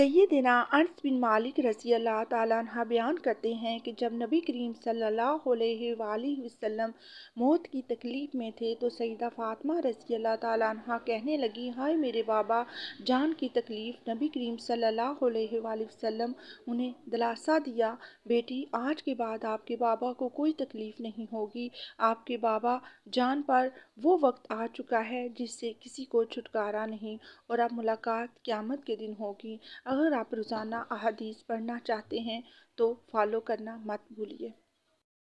सैदना अनस बिन मालिक रसी अल्लाह तह बयान करते हैं कि जब नबी करीम सल्ला वसम मौत की तकलीफ़ में थे तो सईदा फातमा रसी अल्लाह तहा कहने लगी हाय मेरे बाबा जान की तकलीफ़ नबी करीम सल्ला वसम उन्हें दिलासा दिया बेटी आज के बाद आपके बाबा को कोई तकलीफ़ नहीं होगी आपके बाबा जान पर वो वक्त आ चुका है जिससे किसी को छुटकारा नहीं और अब मुलाकात क़्यामत के दिन होगी अगर आप रोज़ाना अहदीस पढ़ना चाहते हैं तो फॉलो करना मत भूलिए